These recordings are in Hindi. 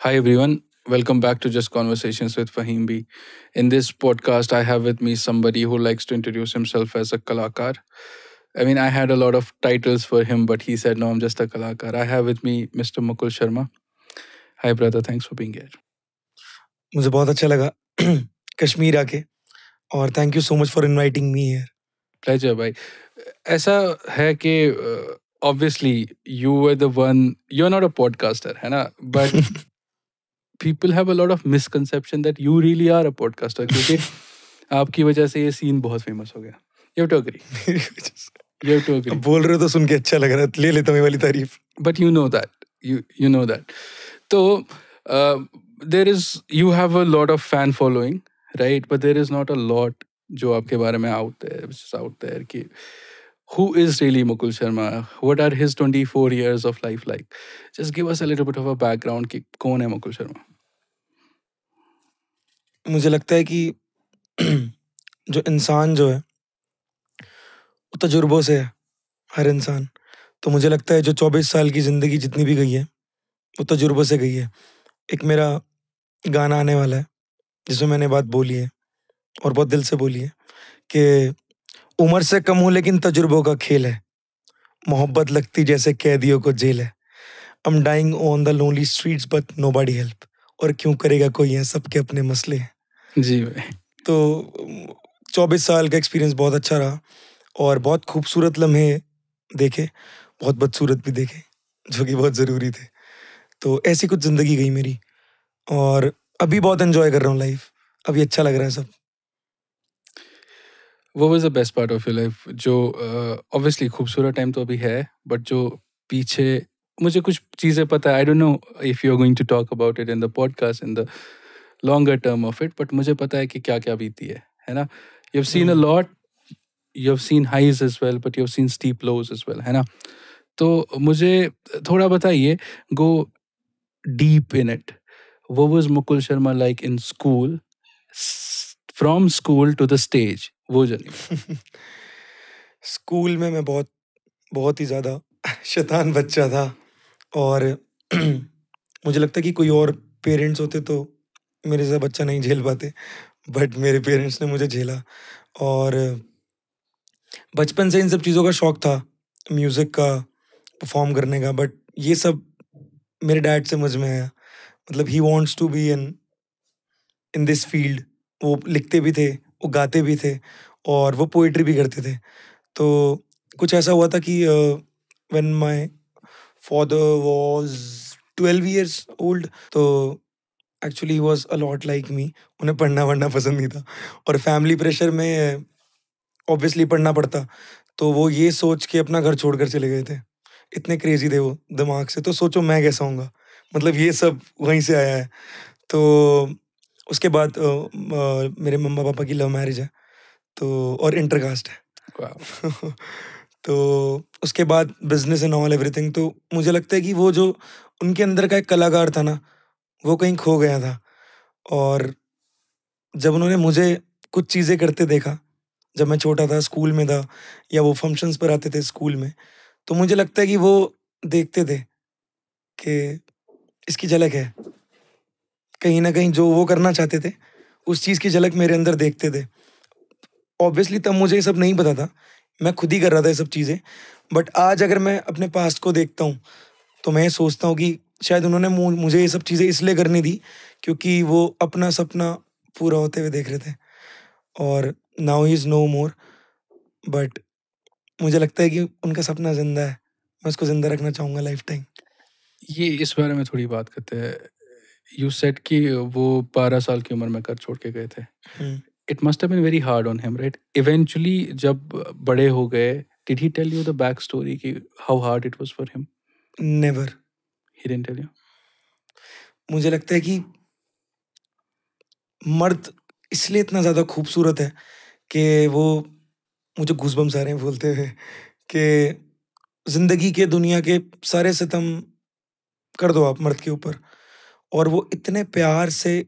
Hi, everyone. Welcome back to Just Conversations with Fahim B. In this podcast, I have with me somebody who likes to introduce himself as a Kalakar. I mean, I had a lot of titles for him, but he said, no, I'm just a Kalakar. I have with me Mr. Mukul Sharma. Hi, brother. Thanks for being here. मुझे बहुत अच्छा लगा कश्मीर आके और thank you so much for inviting me here pleasure भाई ऐसा है कि obviously you were the one you are not a podcaster है ना but people have a lot of misconception that you really are a podcaster क्योंकि आपकी वजह से ये सीन बहुत फेमस हो गया you too agree you too agree बोल रहे हो तो सुन के अच्छा लग रहा है ले लेता हूँ वाली तारीफ but you know that you you know that तो there is you have a lot of fan following right but there is not a lot जो आपके बारे में आउट देयर आउट देयर कि who is really Mukul Sharma? What are his 24 years of life like? Just give us a little bit of a background कि कौन है मुकुल शर्मा मुझे लगता है कि जो इंसान जो है वो तजुर्बों से है हर इंसान तो मुझे लगता है जो 24 साल की ज़िंदगी जितनी भी गई है वो तजुर्बों से गई है एक मेरा गाना आने वाला है जिसमें मैंने बात बोली है और बहुत दिल से बोली है कि उम्र से कम हूं लेकिन तजुर्बों का खेल है मोहब्बत लगती जैसे कैदियों को जेल है I'm dying on the lonely streets but nobody help और क्यों करेगा कोई है सबके अपने मसले हैं जी भाई तो चौबीस साल का एक्सपीरियंस बहुत अच्छा रहा और बहुत खूबसूरत लम्हे देखे बहुत बदसूरत भी देखे जो कि बहुत ज़रूरी थे तो ऐसी कुछ ज़िंदगी गई मेरी और अभी बहुत इन्जॉय कर रहा हूँ लाइफ अभी अच्छा लग रहा है सब वो was the best part of your life जो ऑब्वियसली uh, खूबसूरत टाइम तो अभी है बट जो पीछे मुझे कुछ चीज़ें पता है I don't know if you are going to talk about it in the podcast in the longer term of it but मुझे पता है कि क्या क्या बीती है है ना you have seen a lot you have seen highs as well but you have seen steep lows as well है ना तो मुझे थोड़ा बताइए गो डीप इन इट वो was Mukul Sharma like in school from school to the stage वो जली स्कूल में मैं बहुत बहुत ही ज़्यादा शैतान बच्चा था और मुझे लगता कि कोई और पेरेंट्स होते तो मेरे से बच्चा नहीं झेल पाते बट मेरे पेरेंट्स ने मुझे झेला और बचपन से इन सब चीज़ों का शौक़ था म्यूज़िक का परफॉर्म करने का बट ये सब मेरे डैड से मुझ में आया मतलब he wants to be in in this field वो लिखते भी थे वो गाते भी थे और वो पोइट्री भी करते थे तो कुछ ऐसा हुआ था कि when my father was twelve years old तो actually was a lot like me उन्हें पढ़ना वढ़ना पसंद नहीं था और फैमिली प्रेशर में ऑब्वियसली पढ़ना पड़ता तो वो ये सोच के अपना घर छोड़ कर चले गए थे इतने क्रेजी थे वो दिमाग से तो सोचो मैं कैसा हूँ मतलब ये सब वहीं से आया है तो उसके बाद आ, आ, मेरे मम्मा पापा की लव मैरिज है तो और इंटरकास्ट है तो उसके बाद बिजनेस एंड ऑल एवरीथिंग तो मुझे लगता है कि वो जो उनके अंदर का एक कलाकार था ना वो कहीं खो गया था और जब उन्होंने मुझे कुछ चीज़ें करते देखा जब मैं छोटा था स्कूल में था या वो फंक्शंस पर आते थे स्कूल में तो मुझे लगता है कि वो देखते थे कि इसकी झलक है कहीं ना कहीं जो वो करना चाहते थे उस चीज़ की झलक मेरे अंदर देखते थे ऑब्वियसली तब मुझे ये सब नहीं पता था मैं खुद ही कर रहा था ये सब चीज़ें बट आज अगर मैं अपने पास्ट को देखता हूँ तो मैं सोचता हूँ कि शायद उन्होंने मुझे ये सब चीज़ें इसलिए करनी दी क्योंकि वो अपना सपना पूरा होते हुए देख रहे थे और now is no more but मुझे लगता है कि उनका सपना ज़िंदा है मैं उसको ज़िंदा रखना चाहूँगा लाइफ टाइम ये इस बारे में थोड़ी बात करते हैं यू सेट कि वो बारह साल की उम्र में कर छोड़ के गए थे it must have been very hard on him right eventually जब बड़े हो गए did he tell you the back story कि how hard it was for him never he didn't tell you मुझे लगता है कि मर्द इसलिए इतना ज़्यादा खूबसूरत है कि वो मुझे घुसबम सारे बोलते हुए कि ज़िंदगी के दुनिया के सारे सितम कर दो आप मर्द के ऊपर और वो इतने प्यार से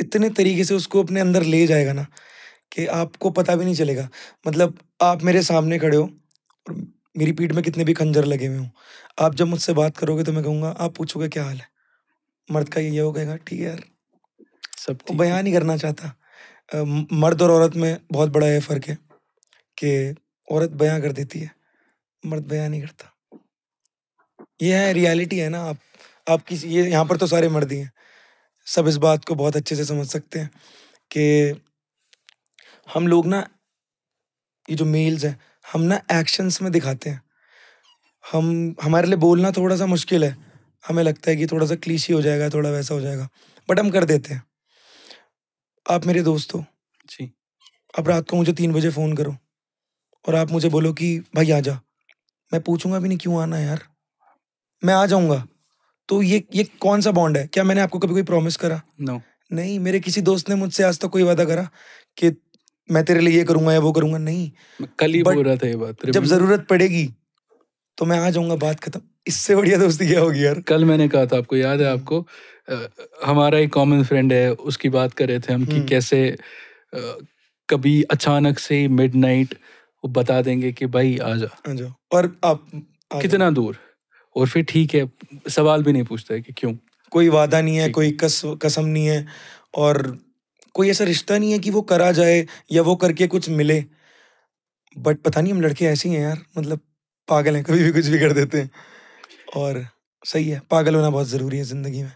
इतने तरीके से उसको अपने अंदर ले जाएगा ना कि आपको पता भी नहीं चलेगा मतलब आप मेरे सामने खड़े हो और मेरी पीठ में कितने भी खंजर लगे हुए हों आप जब मुझसे बात करोगे तो मैं कहूँगा आप पूछोगे क्या हाल है मर्द का ये हो गएगा ठीक है यार सब बयान नहीं करना चाहता मर्द और औरत में बहुत बड़ा है फ़र्क है कि औरत बयां कर देती है मर्द बयां नहीं करता यह है रियलिटी है ना आप आप किसी ये यहाँ पर तो सारे मर्द ही हैं सब इस बात को बहुत अच्छे से समझ सकते हैं कि हम लोग ना ये जो मेल्स हैं हम ना एक्शंस में दिखाते हैं हम हमारे लिए बोलना थोड़ा सा मुश्किल है हमें लगता है कि थोड़ा सा क्लीसी हो जाएगा थोड़ा वैसा हो जाएगा बट हम कर देते हैं आप मेरे दोस्त हो जी अब रात को मुझे तीन बजे फ़ोन करो और आप मुझे बोलो कि भाई आ जा मैं पूछूंगा भी नहीं क्यों आना यार मैं आ जाऊंगा तो ये ये कौन सा बॉन्ड है क्या मैंने आपको कभी कोई प्रॉमिस करा नो no. नहीं मेरे किसी दोस्त ने मुझसे आज तक तो कोई वादा करा कि मैं तेरे लिए ये करूंगा या वो करूंगा नहीं कल ही बोल रहा था ये बात जब जरूरत पड़ेगी तो मैं आ जाऊंगा बात खत्म इससे बढ़िया दोस्ती क्या होगी यार कल मैंने कहा था आपको याद है आपको आ, हमारा एक कॉमन फ्रेंड है उसकी बात कर रहे थे हम कि हम्म। कैसे आ, कभी अचानक से मिडनाइट वो बता देंगे कि भाई आ जा और आप कितना दूर और फिर ठीक है सवाल भी नहीं पूछता है कि क्यों कोई वादा नहीं है कोई कस कसम नहीं है और कोई ऐसा रिश्ता नहीं है कि वो करा जाए या वो करके कुछ मिले बट पता नहीं हम लड़के ऐसे ही हैं यार मतलब पागल हैं कभी भी कुछ भी कर देते हैं और सही है पागल होना बहुत ज़रूरी है ज़िंदगी में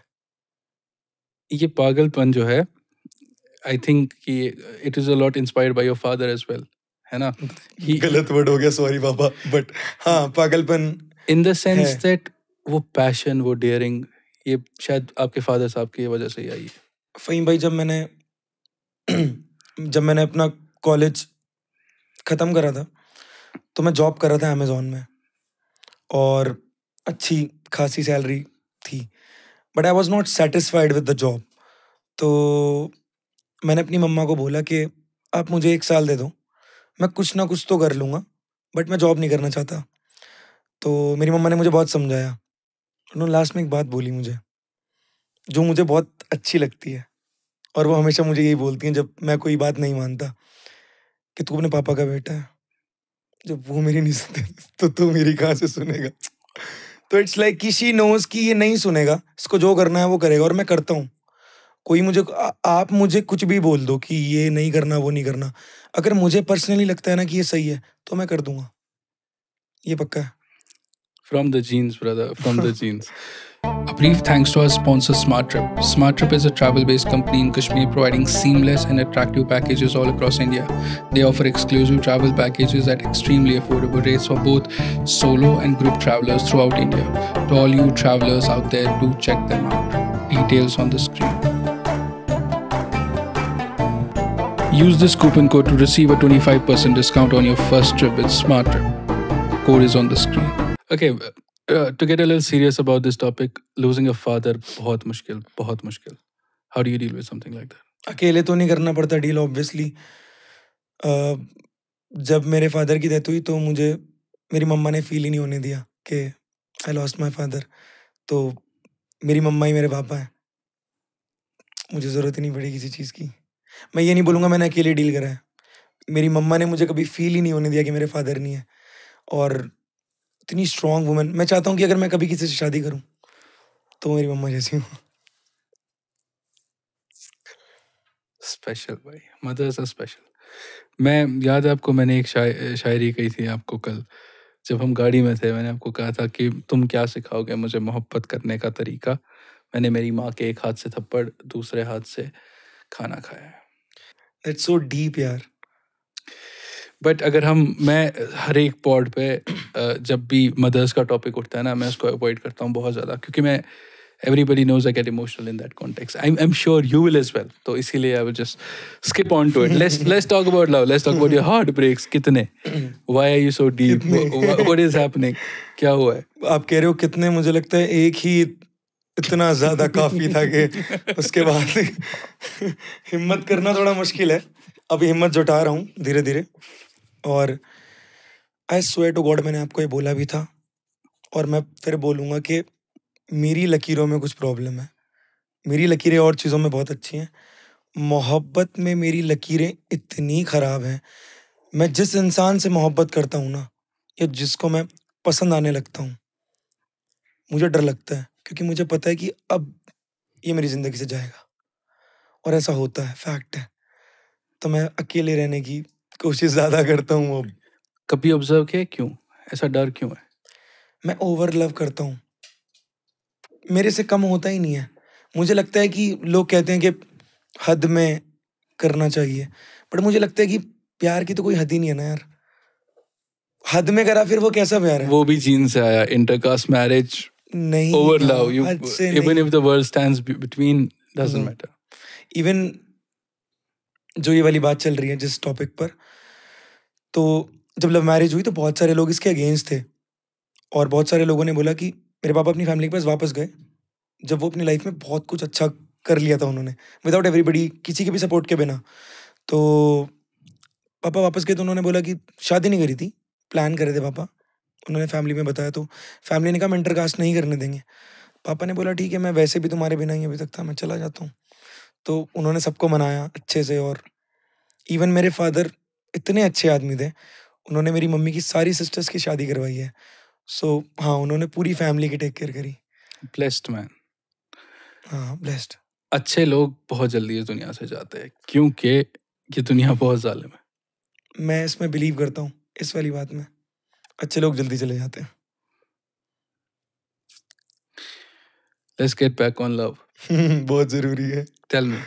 ये पागलपन जो है आई थिंक कि it is a lot inspired by your father as well है ना गलत वर्ड हो गया सॉरी बाबा बट हाँ पागलपन इन द सेंस दैट वो पैशन वो डेयरिंग ये शायद आपके फादर साहब की वजह से ही आई है फहीम भाई जब मैंने जब मैंने अपना कॉलेज ख़त्म करा था तो मैं जॉब कर रहा था अमेज़ोन में और अच्छी खासी सैलरी थी but I was not satisfied with the job तो मैंने अपनी मम्मा को बोला कि आप मुझे एक साल दे दो मैं कुछ ना कुछ तो कर लूँगा बट मैं जॉब नहीं करना चाहता तो मेरी मम्मा ने मुझे बहुत समझाया। उन्होंने लास्ट में एक बात बोली मुझे, जो मुझे बहुत अच्छी लगती है और वो हमेशा मुझे यही बोलती हैं जब मैं कोई बात नहीं मानता, कि तू अपने पापा का बेटा है। जब वो मेरी नहीं सुनते तो तू मेरी कहाँ से सुनेगा? तो इट्स लाइक किसी नोज़ कि ये नहीं सुनेगा, इसको जो करना है वो करेगा और मैं करता हूँ। कोई मुझे आप मुझे कुछ भी बोल दो कि ये नहीं करना, वो नहीं करना, अगर मुझे पर्सनली लगता है ना कि ये सही है, तो मैं कर दूँगा। ये पक्का है। From the jeans, brother. From the jeans. A brief thanks to our sponsor SmartTrip. SmartTrip is a travel-based company in Kashmir providing seamless and attractive packages all across India. They offer exclusive travel packages at extremely affordable rates for both solo and group travelers throughout India. To all you travelers out there, do check them out. Details on the screen. Use this coupon code to receive a 25% discount on your first trip with SmartTrip. Code is on the screen. okay uh, uh, to get a little serious about this topic losing a father बहुत मुश्किल बहुत मुश्किल how do you deal with something like that अकेले तो नहीं करना पड़ता डील ऑब्वियसली uh, जब मेरे फादर की डेथ हुई तो मुझे मेरी मम्मा ने फील ही नहीं होने दिया कि आई लॉस्ट माई फादर तो मेरी मम्मा ही मेरे पापा हैं मुझे ज़रूरत ही नहीं पड़ी किसी चीज़ की मैं ये नहीं बोलूँगा मैंने अकेले डील करा है मेरी मम्मा ने मुझे कभी फील ही नहीं होने दिया कि मेरे फादर नहीं है और इतनी स्ट्रांग वुमेन मैं चाहता हूँ कि अगर मैं कभी किसी से शादी करूँ तो मेरी मम्मा जैसी हूँ स्पेशल भाई मदर्स आर स्पेशल मैं याद है आपको मैंने एक शाय, शायरी कही थी आपको कल जब हम गाड़ी में थे मैंने आपको कहा था कि तुम क्या सिखाओगे मुझे मोहब्बत करने का तरीका मैंने मेरी माँ के एक हाथ से थप्पड़ दूसरे हाथ से खाना खाया है दैट्स सो डीप यार बट अगर हम मैं हर एक पॉड पे जब भी मदर्स का टॉपिक उठता है ना मैं उसको अवॉइड करता हूँ बहुत ज़्यादा क्योंकि मैं everybody knows I get emotional in that context I am sure you will as well तो इसीलिए I just skip on to it let's talk about heart breaks कितने why are you so deep what is happening क्या हुआ है आप कह रहे हो कितने मुझे लगता है एक ही इतना ज़्यादा काफ़ी था कि उसके बाद हिम्मत करना थोड़ा मुश्किल है अभी हिम्मत जुटा रहा हूँ धीरे धीरे और आई स्वे टू गॉड मैंने आपको ये बोला भी था और मैं फिर बोलूँगा कि मेरी लकीरों में कुछ प्रॉब्लम है मेरी लकीरें और चीज़ों में बहुत अच्छी हैं मोहब्बत में मेरी लकीरें इतनी ख़राब हैं मैं जिस इंसान से मोहब्बत करता हूँ ना या जिसको मैं पसंद आने लगता हूँ मुझे डर लगता है क्योंकि मुझे पता है कि अब ये मेरी ज़िंदगी से जाएगा और ऐसा होता है फैक्ट है तो मैं अकेले रहने की कोशिश ज्यादा करता हूँ अब कभी ऑब्जर्व किया क्यों ऐसा डर क्यों है मैं ओवर लव करता हूँ मेरे से कम होता ही नहीं है मुझे लगता है कि लोग कहते हैं कि हद में करना चाहिए बट मुझे लगता है कि प्यार की तो कोई हद ही नहीं है ना यार हद में करा फिर वो कैसा प्यार है वो भी जीन से आया इंटरकास्ट मैरिज नहीं over love you even if the world stands between doesn't matter even जो ये वाली बात चल रही है जिस टॉपिक पर तो जब लव मैरिज हुई तो बहुत सारे लोग इसके अगेंस्ट थे और बहुत सारे लोगों ने बोला कि मेरे पापा अपनी फैमिली के पास वापस गए जब वो अपनी लाइफ में बहुत कुछ अच्छा कर लिया था उन्होंने विदाउट एवरीबडी किसी के भी सपोर्ट के बिना तो पापा वापस गए तो उन्होंने बोला कि शादी नहीं करी थी प्लान करे थे पापा उन्होंने फैमिली में बताया तो फैमिली ने कहा हम इंटरकास्ट नहीं करने देंगे पापा ने बोला ठीक है मैं वैसे भी तुम्हारे बिना ही अभी तक था मैं चला जाता हूँ तो उन्होंने सबको मनाया अच्छे से और इवन मेरे फादर इतने अच्छे आदमी थे उन्होंने मेरी मम्मी की सारी सिस्टर्स की शादी करवाई है सो so, हाँ उन्होंने पूरी फैमिली की टेक केयर करी ब्लेस्ड मैन हाँ ब्लेस्ड अच्छे लोग बहुत जल्दी इस दुनिया से जाते हैं क्योंकि ये दुनिया बहुत जालिम है मैं इसमें बिलीव करता हूँ इस वाली बात में अच्छे लोग जल्दी चले जाते हैं let's get back on love बहुत जरूरी है टेल मी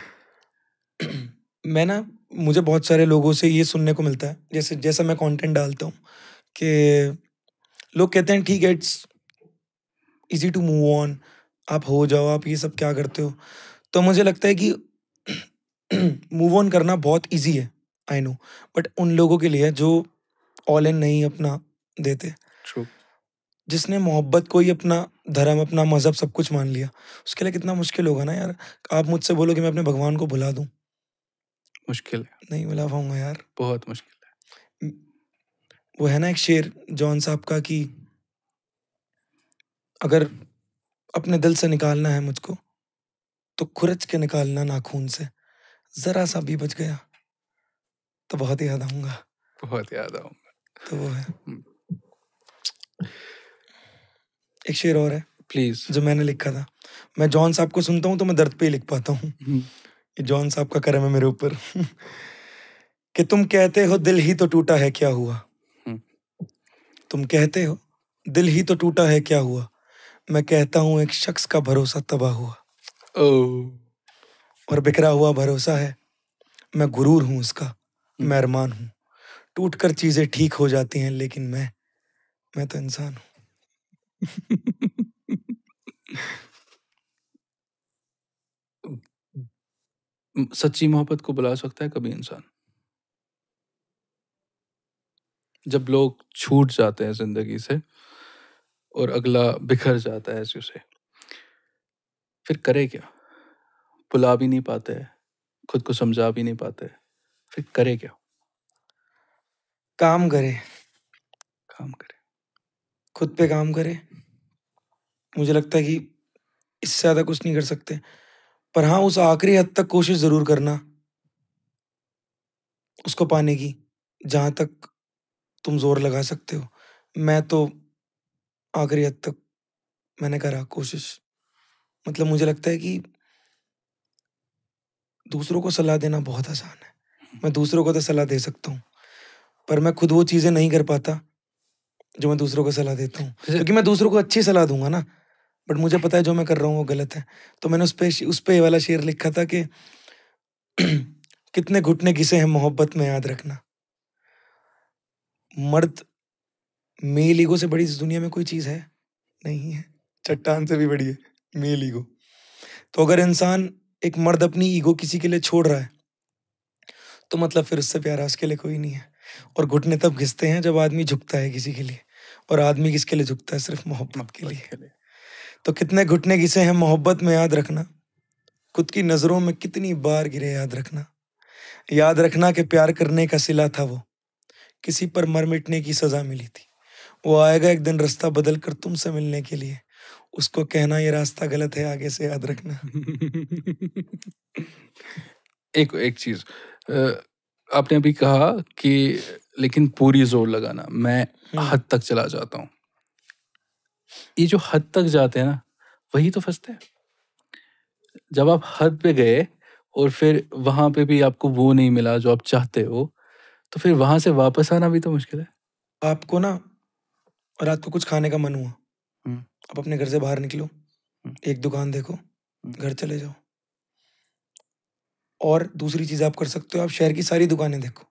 मैं ना मुझे बहुत सारे लोगों से ये सुनने को मिलता है जैसे जैसा मैं कंटेंट डालता हूँ कि लोग कहते हैं ठीक है it's easy to move on आप हो जाओ आप ये सब क्या करते हो तो मुझे लगता है कि मूव ऑन करना बहुत इजी है आई नो बट उन लोगों के लिए जो ऑल एंड नहीं अपना देते True. जिसने मोहब्बत को ही अपना धर्म अपना मज़हब सब कुछ मान लिया उसके लिए कितना मुश्किल होगा ना यार आप मुझसे बोलो कि मैं अपने भगवान को भुला दूँ मुश्किल है नहीं मिला पाऊंगा यार बहुत मुश्किल है वो है ना एक शेर जॉन साहब का कि अगर अपने दिल से निकालना है मुझको तो खुरच के निकालना नाखून से जरा सा भी बच गया तो बहुत याद आऊंगा बहुत याद आऊंगा तो वो है हम्म। एक शेर और है प्लीज जो मैंने लिखा था मैं जॉन साहब को सुनता हूँ तो मैं दर्द पे ही लिख पाता हूँ हम्म। जॉन साहब का करम है मेरे ऊपर कि तुम कहते हो दिल ही तो टूटा है क्या हुआ हम्म। तुम कहते हो दिल ही तो टूटा है क्या हुआ मैं कहता हूं एक शख्स का भरोसा तबाह हुआ और बिखरा हुआ भरोसा है मैं गुरूर हूं उसका हम्म। मैं अरमान हूँ टूट कर चीज़ें ठीक हो जाती हैं लेकिन मैं मैं तो इंसान हूं सच्ची मोहब्बत को बुला सकता है कभी इंसान जब लोग छूट जाते हैं जिंदगी से और अगला बिखर जाता है ऐसे उसे फिर करे क्या बुला भी नहीं पाते खुद को समझा भी नहीं पाते फिर करे क्या काम करे काम करे खुद पे काम करे मुझे लगता है कि इससे ज़्यादा कुछ नहीं कर सकते पर हाँ उस आखिरी हद तक कोशिश ज़रूर करना उसको पाने की जहां तक तुम ज़ोर लगा सकते हो मैं तो आखिरी हद तक मैंने करा कोशिश मतलब मुझे लगता है कि दूसरों को सलाह देना बहुत आसान है मैं दूसरों को तो सलाह दे सकता हूँ पर मैं खुद वो चीज़ें नहीं कर पाता जो मैं दूसरों को सलाह देता हूँ क्योंकि मैं दूसरों को अच्छी सलाह दूंगा ना बट मुझे पता है जो मैं कर रहा हूँ वो गलत है तो मैंने उस पर उस पर वाला शेर लिखा था कि कितने घुटने घिसे हैं मोहब्बत में याद रखना मर्द मेल ईगो से बड़ी इस दुनिया में कोई चीज़ है नहीं है चट्टान से भी बड़ी है मेल ईगो तो अगर इंसान एक मर्द अपनी ईगो किसी के लिए छोड़ रहा है तो मतलब फिर उससे प्यारा उसके लिए कोई नहीं है और घुटने तब घिसते हैं जब आदमी झुकता है किसी के लिए और आदमी किसके लिए झुकता है सिर्फ मोहब्बत के लिए तो कितने घुटने किसे हैं मोहब्बत में याद रखना खुद की नज़रों में कितनी बार गिरे याद रखना याद रखना कि प्यार करने का सिला था वो किसी पर मर मिटने की सज़ा मिली थी वो आएगा एक दिन रास्ता बदल कर तुमसे मिलने के लिए उसको कहना ये रास्ता गलत है आगे से याद रखना एक एक चीज़ आपने अभी कहा कि लेकिन पूरी जोर लगाना मैं हम्म। हद तक चला जाता हूँ ये जो हद तक जाते हैं ना वही तो फंसते हैं जब आप हद पे गए और फिर वहां पे भी आपको वो नहीं मिला जो आप चाहते हो तो फिर वहां से वापस आना भी तो मुश्किल है आपको ना रात को कुछ खाने का मन हुआ आप अपने घर से बाहर निकलो एक दुकान देखो घर चले जाओ और दूसरी चीज आप कर सकते हो आप शहर की सारी दुकानें देखो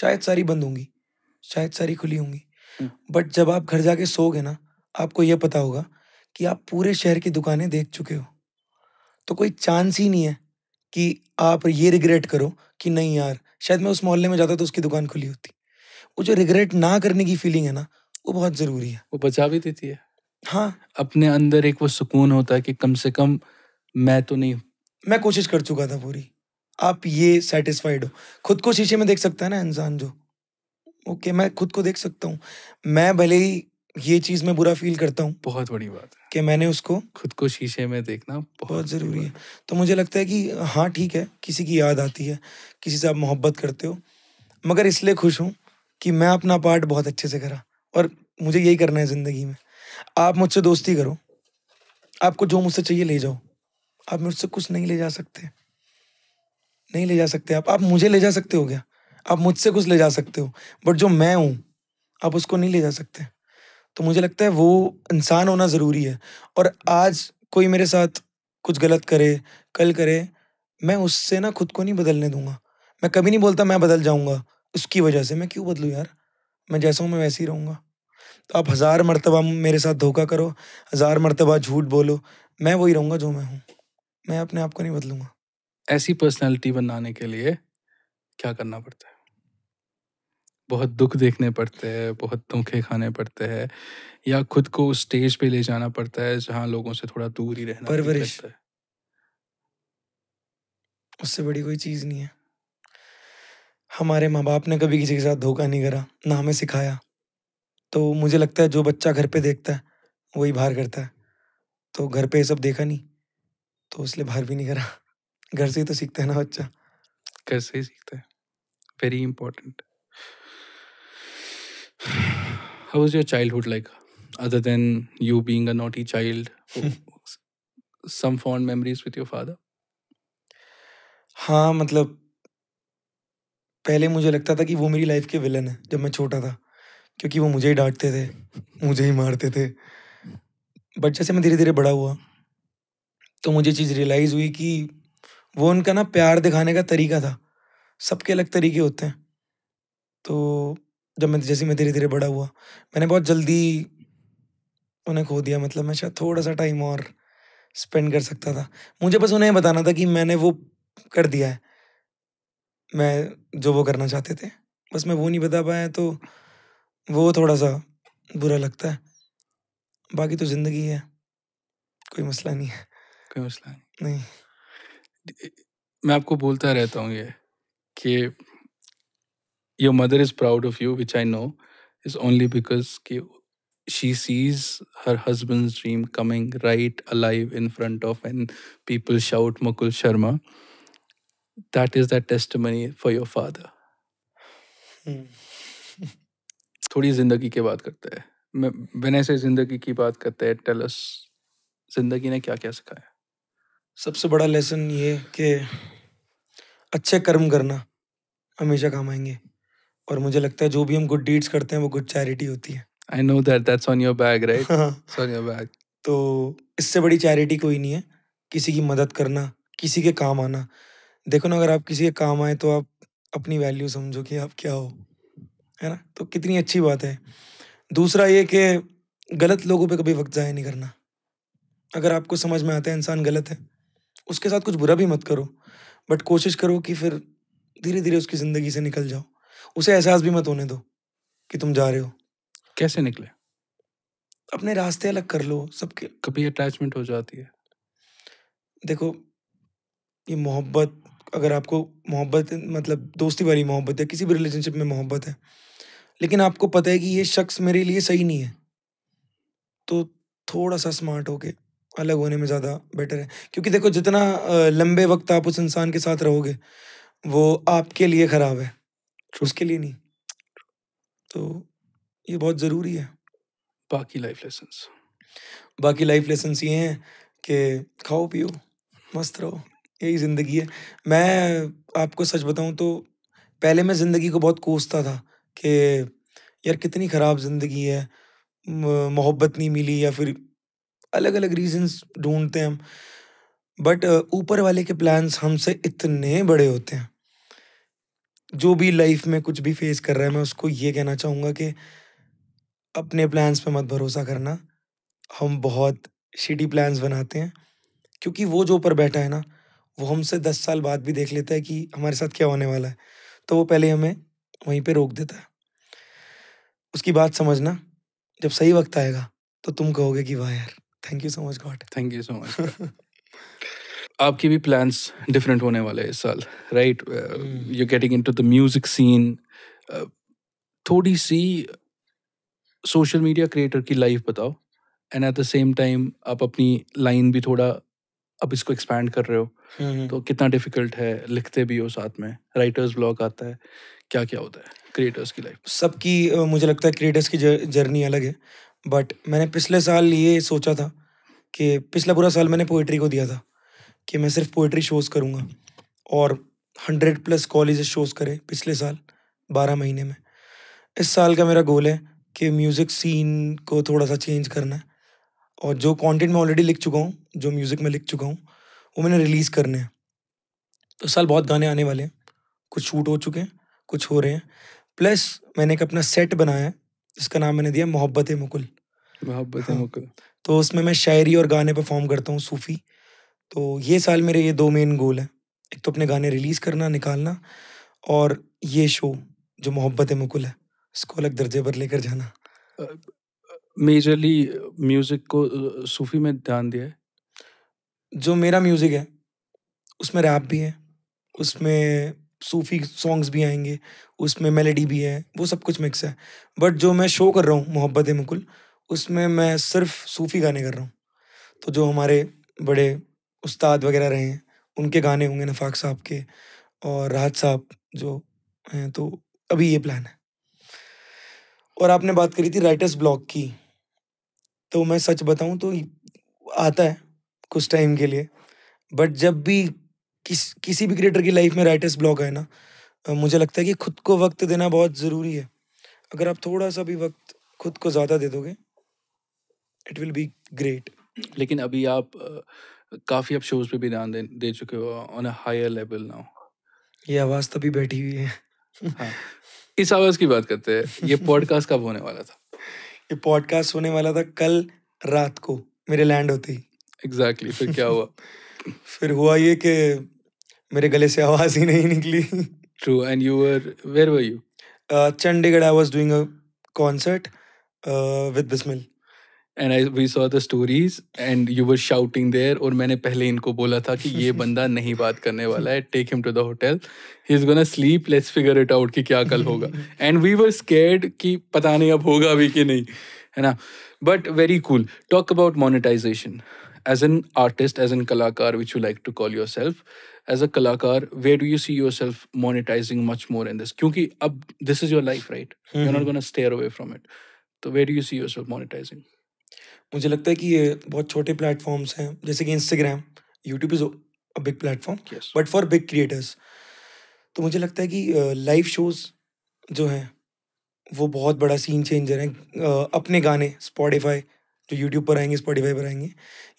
शायद सारी बंद होंगी शायद सारी खुली होंगी बट जब आप घर जाके सोगे ना आपको यह पता होगा कि आप पूरे शहर की दुकानें देख चुके हो तो कोई चांस ही नहीं है कि आप ये रिग्रेट करो कि नहीं यार शायद मैं उस मोहल्ले में जाता तो उसकी दुकान खुली होती वो जो रिग्रेट ना करने की फीलिंग है ना वो बहुत ज़रूरी है वो बचा भी देती है हाँ अपने अंदर एक वो सुकून होता है कि कम से कम मैं तो नहीं मैं कोशिश कर चुका था पूरी आप ये सेटिस्फाइड हो खुद को शीशे में देख सकता है ना इंसान जो ओके okay, मैं खुद को देख सकता हूँ मैं भले ही ये चीज मैं बुरा फील करता हूँ बहुत बड़ी बात है कि मैंने उसको खुद को शीशे में देखना बहुत, बहुत जरूरी है तो मुझे लगता है कि हाँ ठीक है किसी की याद आती है किसी से आप मोहब्बत करते हो मगर इसलिए खुश हूँ कि मैं अपना पार्ट बहुत अच्छे से करा और मुझे यही करना है ज़िंदगी में आप मुझसे दोस्ती करो आपको जो मुझसे चाहिए ले जाओ आप मुझसे कुछ नहीं ले जा सकते नहीं ले जा सकते आप आप मुझे ले जा सकते हो क्या आप मुझसे कुछ ले जा सकते हो बट जो मैं हूँ आप उसको नहीं ले जा सकते तो मुझे लगता है वो इंसान होना ज़रूरी है और आज कोई मेरे साथ कुछ गलत करे कल करे मैं उससे ना खुद को नहीं बदलने दूंगा मैं कभी नहीं बोलता मैं बदल जाऊंगा उसकी वजह से मैं क्यों बदलूँ यार मैं जैसा हूँ मैं वैसे ही रहूँगा तो आप हज़ार मरतबा मेरे साथ धोखा करो हज़ार मरतबा झूठ बोलो मैं वही रहूँगा जो मैं हूँ मैं अपने आप को नहीं बदलूँगा ऐसी पर्सनैलिटी बनाने के लिए क्या करना पड़ता है बहुत दुख देखने पड़ते हैं बहुत धोखे खाने पड़ते हैं या खुद को उस स्टेज पे ले जाना पड़ता है जहां लोगों से थोड़ा दूर ही रहना परवरिश है उससे बड़ी कोई चीज़ नहीं है हमारे माँ बाप ने कभी किसी के साथ धोखा नहीं करा ना हमें सिखाया तो मुझे लगता है जो बच्चा घर पे देखता है वही बाहर करता है तो घर पे सब देखा नहीं तो इसलिए बाहर भी नहीं करा घर से ही तो सीखता है ना बच्चा घर से ही सीखता है very important how was your childhood like other than you being a naughty child some fond memories with your father हाँ मतलब पहले मुझे लगता था कि वो मेरी लाइफ के विलन है जब मैं छोटा था क्योंकि वो मुझे ही डांटते थे मुझे ही मारते थे बट जैसे मैं धीरे धीरे बड़ा हुआ तो मुझे चीज़ रियलाइज़ हुई कि वो उनका ना प्यार दिखाने का तरीका था सबके अलग तरीके होते हैं तो जब मैं जैसे मैं धीरे धीरे बड़ा हुआ मैंने बहुत जल्दी उन्हें खो दिया मतलब मैं शायद थोड़ा सा टाइम और स्पेंड कर सकता था मुझे बस उन्हें बताना था कि मैंने वो कर दिया है मैं जो वो करना चाहते थे बस मैं वो नहीं बता पाया तो वो थोड़ा सा बुरा लगता है बाकी तो ज़िंदगी है कोई मसला नहीं है कोई मसला नहीं नहीं मैं आपको बोलता रहता हूँ ये कि your mother is proud of you which I know is only because कि she sees her husband dream coming right alive in front of an people shout Mukul Sharma that is that testimony for your father थोड़ी जिंदगी की बात करते हैं बिना से जिंदगी की बात करते हैं टेलस जिंदगी ने क्या क्या सिखाया सबसे बड़ा लेसन ये कि अच्छे कर्म करना हमेशा काम आएंगे hmm. और मुझे लगता है जो भी हम गुड डीड्स करते हैं वो गुड चैरिटी होती है I know that that's on your bag right on your bag तो इससे बड़ी चैरिटी कोई नहीं है किसी की मदद करना किसी के काम आना देखो ना अगर आप किसी के काम आए तो आप अपनी वैल्यू समझो कि आप क्या हो है ना तो कितनी अच्छी बात है दूसरा ये कि गलत लोगों पे कभी वक्त ज़ाया नहीं करना अगर आपको समझ में आता है इंसान गलत है उसके साथ कुछ बुरा भी मत करो बट कोशिश करो कि फिर धीरे धीरे उसकी ज़िंदगी से निकल जाओ उसे एहसास भी मत होने दो कि तुम जा रहे हो कैसे निकले अपने रास्ते अलग कर लो सबके कभी अटैचमेंट हो जाती है देखो ये मोहब्बत अगर आपको मोहब्बत मतलब दोस्ती वाली मोहब्बत है किसी भी रिलेशनशिप में मोहब्बत है लेकिन आपको पता है कि ये शख्स मेरे लिए सही नहीं है तो थोड़ा सा स्मार्ट होके अलग होने में ज़्यादा बेटर है क्योंकि देखो जितना लंबे वक्त आप उस इंसान के साथ रहोगे वो आपके लिए ख़राब है उसके लिए नहीं तो ये बहुत ज़रूरी है बाकी लाइफ लेसन बाकी लाइफ लेसन ये हैं कि खाओ पियो मस्त रहो यही ज़िंदगी है मैं आपको सच बताऊं तो पहले मैं ज़िंदगी को बहुत कोसता था कि यार कितनी ख़राब ज़िंदगी है मोहब्बत नहीं मिली या फिर अलग अलग रीजंस ढूंढते हैं हम बट ऊपर वाले के प्लान्स हमसे इतने बड़े होते हैं जो भी लाइफ में कुछ भी फेस कर रहा है मैं उसको ये कहना चाहूँगा कि अपने प्लान्स पे मत भरोसा करना। हम बहुत शिटी प्लान्स बनाते हैं क्योंकि वो जो ऊपर बैठा है ना, वो हमसे दस साल बाद भी देख लेता है कि हमारे साथ क्या होने वाला है, तो वो पहले हमें वहीं पे रोक देता है। उसकी बात समझना, जब सही वक़्त आएगा, तो तुम कहोगे कि वाह यार! Thank you so much god. Thank you so much. आपके भी प्लान्स डिफरेंट होने वाले हैं इस साल right you getting into the music scene थोड़ी सी सोशल मीडिया क्रिएटर की लाइफ बताओ and at the same time आप अपनी लाइन भी थोड़ा अब इसको एक्सपैंड कर रहे हो hmm, hmm. तो कितना डिफिकल्ट है लिखते भी हो साथ में राइटर्स ब्लॉग आता है क्या क्या होता है क्रिएटर्स की लाइफ सबकी मुझे लगता है क्रिएटर्स की जर्नी अलग है बट मैंने पिछले साल ये सोचा था कि पिछला पूरा साल मैंने पोइट्री को दिया था कि मैं सिर्फ पोइट्री शोज़ करूँगा और हंड्रेड प्लस कॉलेज शोज़ करे पिछले साल बारह महीने में इस साल का मेरा गोल है कि म्यूज़िक सीन को थोड़ा सा चेंज करना है और जो कंटेंट मैं ऑलरेडी लिख चुका हूँ जो म्यूज़िक में लिख चुका हूँ वो मैंने रिलीज़ करने हैं तो साल बहुत गाने आने वाले हैं कुछ शूट हो चुके हैं कुछ हो रहे हैं प्लस मैंने एक अपना सेट बनाया है जिसका नाम मैंने दिया मोहब्बत मुकुल मोहब्बत हाँ, मुकुल तो उसमें मैं शायरी और गाने परफॉर्म करता हूँ सूफ़ी तो ये साल मेरे ये दो मेन गोल हैं एक तो अपने गाने रिलीज़ करना निकालना और ये शो जो मोहब्बत मुकुल है उसको अलग दर्जे पर लेकर जाना मेजरली म्यूज़िक को सूफी में ध्यान दिया है जो मेरा म्यूज़िक है उसमें रैप भी है उसमें सूफी सॉन्ग्स भी आएंगे उसमें मेलेडी भी है वो सब कुछ मिक्स है बट जो मैं शो कर रहा हूँ मोहब्बत मुकुल उसमें मैं सिर्फ सूफी गाने कर रहा हूँ तो जो हमारे बड़े उस्ताद वगैरह रहे हैं उनके गाने होंगे नफाक साहब के और राहत साहब जो हैं तो अभी ये प्लान है और आपने बात करी थी राइटर्स ब्लॉक की तो मैं सच बताऊं तो आता है कुछ टाइम के लिए बट जब भी किस किसी भी क्रिएटर की लाइफ में राइटर्स ब्लॉक है ना मुझे लगता है कि खुद को वक्त देना बहुत ज़रूरी है अगर आप थोड़ा सा भी वक्त खुद को ज़्यादा दे दोगे इट विल बी ग्रेट लेकिन अभी आप काफ़ी आप शोज़ पे भी ध्यान दे, दे चुके हो on a higher level now ये आवाज तभी बैठी हुई है हाँ इस आवाज की बात करते हैं ये पॉडकास्ट कब होने वाला था ये पॉडकास्ट होने वाला था कल रात को मेरे लैंड होते ही एग्जैक्टली exactly, फिर क्या हुआ फिर हुआ ये कि मेरे गले से आवाज ही नहीं निकली true and you were where were you Chandigarh I was doing a concert with Bismil and I we saw the stories and you were shouting there और मैंने पहले इनको बोला था कि ये बंदा नहीं बात करने वाला है take him to the hotel he is gonna sleep let's figure it out कि क्या कल होगा एंड वी वर स्केर्ड कि पता नहीं अब होगा भी कि नहीं है ना but very cool talk about monetization as an artist as an kalakar which you like to call your self as a kalakar where do you see your self monetizing much more in this क्योंकि अब this is your life right you not gonna stare away from it तो where do you see your self monetizing मुझे लगता है कि ये बहुत छोटे प्लेटफॉर्म्स हैं जैसे कि Instagram YouTube is a big platform but for big creators तो मुझे लगता है कि लाइव uh, शोज़ जो हैं वो बहुत बड़ा सीन चेंजर है uh, अपने गाने स्पॉटिफाई जो यूट्यूब पर आएंगे स्पॉटिफाई पर आएंगे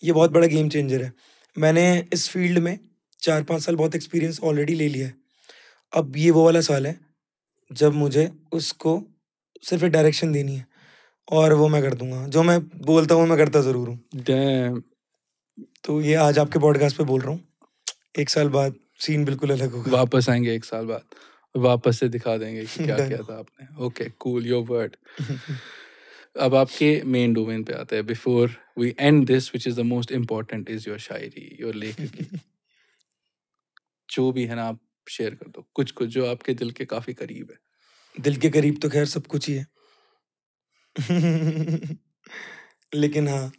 ये बहुत बड़ा गेम चेंजर है मैंने इस फील्ड में चार पाँच साल बहुत एक्सपीरियंस ऑलरेडी ले लिया है अब ये वो वाला साल है जब मुझे उसको सिर्फ एक डायरेक्शन देनी है और वो मैं कर दूंगा जो मैं बोलता हूँ मैं करता ज़रूर हूँ तो ये आज आपके पॉडकास्ट पे बोल रहा हूँ एक साल बाद सीन बिल्कुल अलग होगा वापस आएंगे एक साल बाद वापस से दिखा देंगे कि क्या किया था आपने ओके कूल योर वर्ड अब आपके मेन डोमेन पे आते हैं before we end this which is the most important is your shayari your lekh जो भी है ना आप शेयर कर दो कुछ कुछ जो आपके दिल के काफी करीब है दिल के करीब तो खैर सब कुछ ही है लेकिन हाँ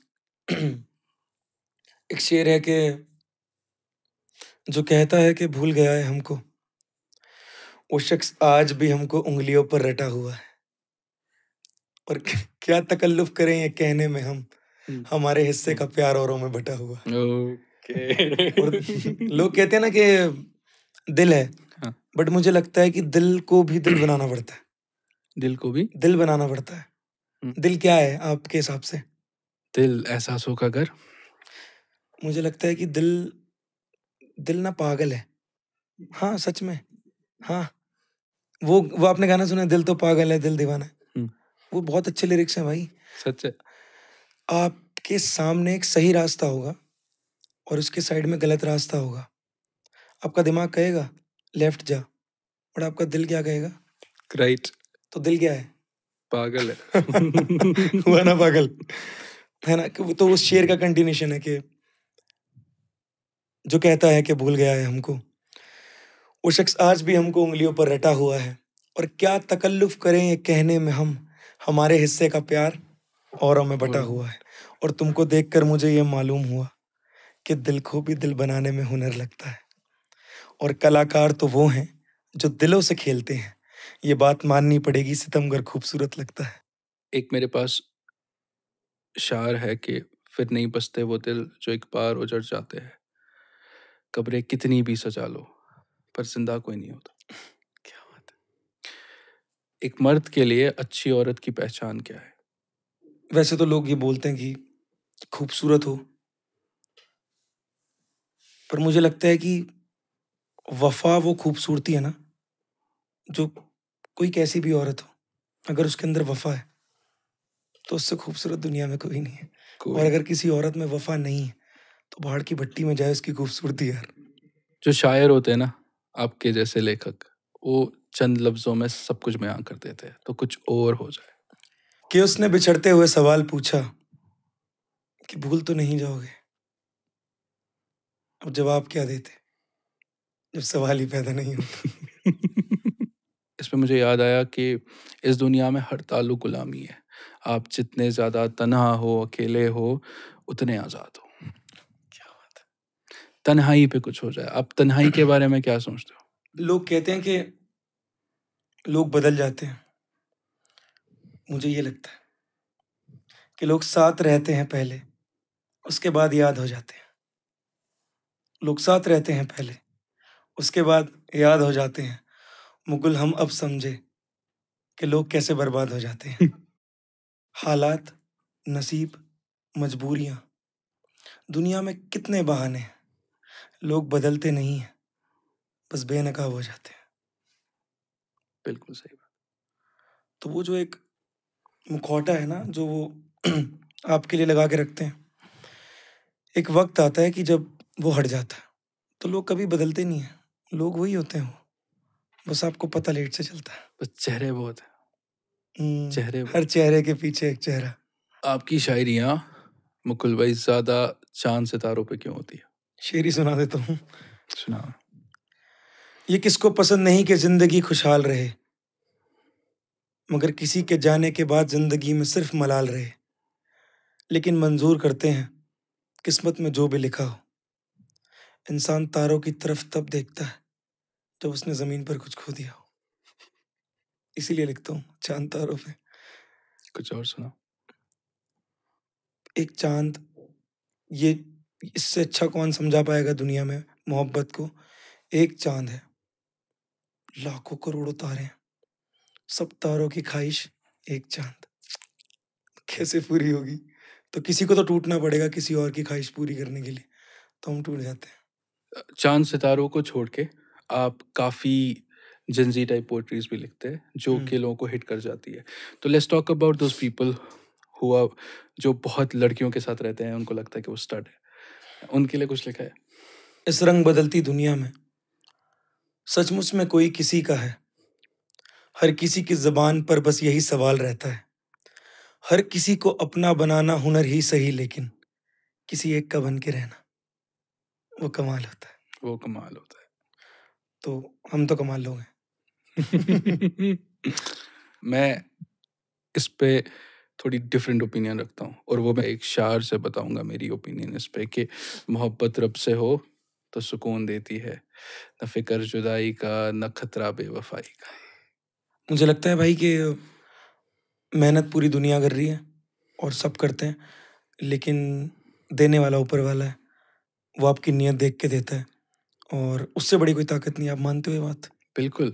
एक शेर है कि जो कहता है कि भूल गया है हमको वो शख्स आज भी हमको उंगलियों पर रटा हुआ है और क्या तकल्लुफ करें ये कहने में हम हम्म। हमारे हिस्से का प्यार औरों में बटा हुआ okay. और लोग कहते हैं ना कि दिल है हाँ। बट मुझे लगता है कि दिल को भी दिल बनाना पड़ता है दिल को भी दिल बनाना पड़ता है दिल क्या है आपके हिसाब से? दिल एहसासों का घर। मुझे लगता है कि दिल दिल ना पागल है। हाँ, सच में। हाँ। वो वो आपने गाना सुना दिल तो पागल है दिल दीवाना है। वो बहुत अच्छे लिरिक्स हैं भाई। सच है। आपके सामने एक सही रास्ता होगा और उसके साइड में गलत रास्ता होगा। आपका दिमाग कहेगा लेफ्ट जा, बट आपका दिल क्या कहेगा? राइट। right. तो दिल क्या है? पागल है हुआ ना पागल है ना तो उस शेर का कंटिन्यूशन है कि जो कहता है कि भूल गया है हमको वो शख्स आज भी हमको उंगलियों पर रटा हुआ है और क्या तकल्लुफ करें ये कहने में हम हमारे हिस्से का प्यार और में बटा हुआ है और तुमको देखकर मुझे ये मालूम हुआ कि दिल को भी दिल बनाने में हुनर लगता है और कलाकार तो वो हैं जो दिलों से खेलते हैं ये बात माननी पड़ेगी सितमगर खूबसूरत लगता है एक मेरे पास शार है कि फिर नहीं बसते वो दिल जो एक बार उजड़ जाते हैं कब्रे कितनी भी सजा लो पर जिंदा कोई नहीं होता क्या बात है एक मर्द के लिए अच्छी औरत की पहचान क्या है वैसे तो लोग ये बोलते हैं कि खूबसूरत हो पर मुझे लगता है कि वफा वो खूबसूरती है ना जो कोई कैसी भी औरत हो अगर उसके अंदर वफा है तो उससे खूबसूरत दुनिया में कोई नहीं है कोई। और अगर किसी औरत में वफा नहीं है तो बाढ़ की भट्टी में जाए उसकी खूबसूरती यार जो शायर होते हैं ना आपके जैसे लेखक वो चंद लफ्जों में सब कुछ बयां कर देते हैं तो कुछ और हो जाए कि उसने बिछड़ते हुए सवाल पूछा कि भूल तो नहीं जाओगे अब जवाब क्या देते जब सवाल ही पैदा नहीं होता इसमें मुझे याद आया कि इस दुनिया में हर तालु गुलामी है आप जितने ज़्यादा तनहा हो अकेले हो उतने आज़ाद हो क्या बात है तन्हाई पे कुछ हो जाए आप तन्हाई के बारे में क्या सोचते हो लोग कहते हैं कि लोग बदल जाते हैं मुझे ये लगता है कि लोग साथ रहते हैं पहले उसके बाद याद हो जाते हैं लोग साथ रहते हैं पहले उसके बाद याद हो जाते हैं मुगल हम अब समझे कि लोग कैसे बर्बाद हो जाते हैं हालात नसीब मजबूरियां दुनिया में कितने बहाने हैं लोग बदलते नहीं हैं बस बेनकाब हो जाते हैं बिल्कुल सही बात तो वो जो एक मुखौटा है ना जो वो आपके लिए लगा के रखते हैं एक वक्त आता है कि जब वो हट जाता है तो लोग कभी बदलते नहीं हैं लोग वही होते हैं बस आपको पता लेट से चलता है बस चेहरे बहुत है हम्म, चेहरे हर चेहरे के पीछे एक चेहरा आपकी शायरियाँ मुकुल भाई ज्यादा चांद सितारों पे क्यों होती है शेरी सुना देता हूँ सुना ये किसको पसंद नहीं कि जिंदगी खुशहाल रहे मगर किसी के जाने के बाद जिंदगी में सिर्फ मलाल रहे लेकिन मंजूर करते हैं किस्मत में जो भी लिखा हो इंसान तारों की तरफ तब देखता है जब तो उसने जमीन पर कुछ खो दिया हो इसीलिए लिखता हूँ चांद तारों पे कुछ और सुना एक चांद ये इससे अच्छा कौन समझा पाएगा दुनिया में मोहब्बत को एक चांद है लाखों करोड़ों तारे हैं सब तारों की ख्वाहिश एक चांद कैसे पूरी होगी तो किसी को तो टूटना पड़ेगा किसी और की ख्वाहिश पूरी करने के लिए तो हम टूट जाते हैं चांद सितारों को छोड़ के आप काफ़ी जंजी टाइप पोइट्रीज भी लिखते हैं जो कि लोगों को हिट कर जाती है तो let's talk about those people हुआ जो बहुत लड़कियों के साथ रहते हैं उनको लगता है कि वो स्टड है उनके लिए कुछ लिखा है इस रंग बदलती दुनिया में सचमुच में कोई किसी का है हर किसी की जबान पर बस यही सवाल रहता है हर किसी को अपना बनाना हुनर ही सही लेकिन किसी एक का बन के रहना वो कमाल होता है वो कमाल होता है तो हम तो कमाल लोग हैं मैं इस पे थोड़ी डिफरेंट ओपिनियन रखता हूँ और वो मैं एक शार से बताऊंगा मेरी ओपिनियन इस पे कि मोहब्बत रब से हो तो सुकून देती है न फिक्र जुदाई का न खतरा बेवफाई का मुझे लगता है भाई कि मेहनत पूरी दुनिया कर रही है और सब करते हैं लेकिन देने वाला ऊपर वाला है वो आपकी नीयत देख के देता है और उससे बड़ी कोई ताकत नहीं आप मानते हो ये बात बिल्कुल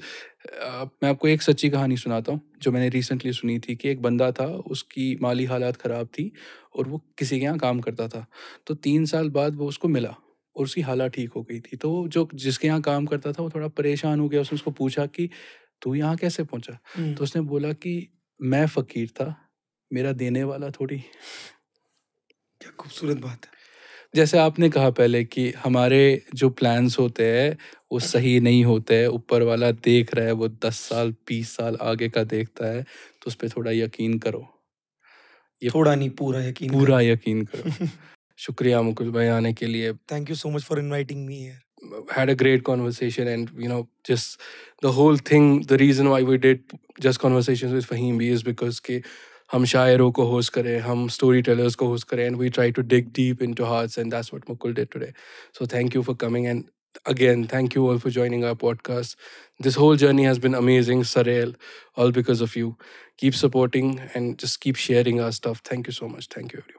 आ, मैं आपको एक सच्ची कहानी सुनाता हूँ जो मैंने रिसेंटली सुनी थी कि एक बंदा था उसकी माली हालात ख़राब थी और वो किसी के यहाँ काम करता था तो तीन साल बाद वो उसको मिला और उसकी हालत ठीक हो गई थी तो जो जिसके यहाँ काम करता था वो थोड़ा परेशान हो गया उसने उसको पूछा कि तू यहाँ कैसे पहुँचा तो उसने बोला कि मैं फ़कीर था मेरा देने वाला थोड़ी क्या खूबसूरत बात है जैसे आपने कहा पहले कि हमारे जो प्लान्स होते हैं वो सही नहीं होते हैं ऊपर वाला देख रहा है वो दस साल बीस साल आगे का देखता है तो उस पर थोड़ा यकीन करो ये थोड़ा नहीं पूरा यकीन पूरा करो। यकीन करो शुक्रिया मुकुल भाई आने के लिए thank you so much for inviting me here a great conversation and you know just the whole thing the reason why we we just conversation with Fahim Fahim is because के हम शायरों को होस्ट करें हम स्टोरी टेलर्स को होस्ट करें and we try to dig deep in to hearts and that's what Mukul did today so thank you for coming and again thank you all for joining our podcast this whole journey has been amazing surreal all because of you keep supporting and just keep sharing our stuff thank you so much thank you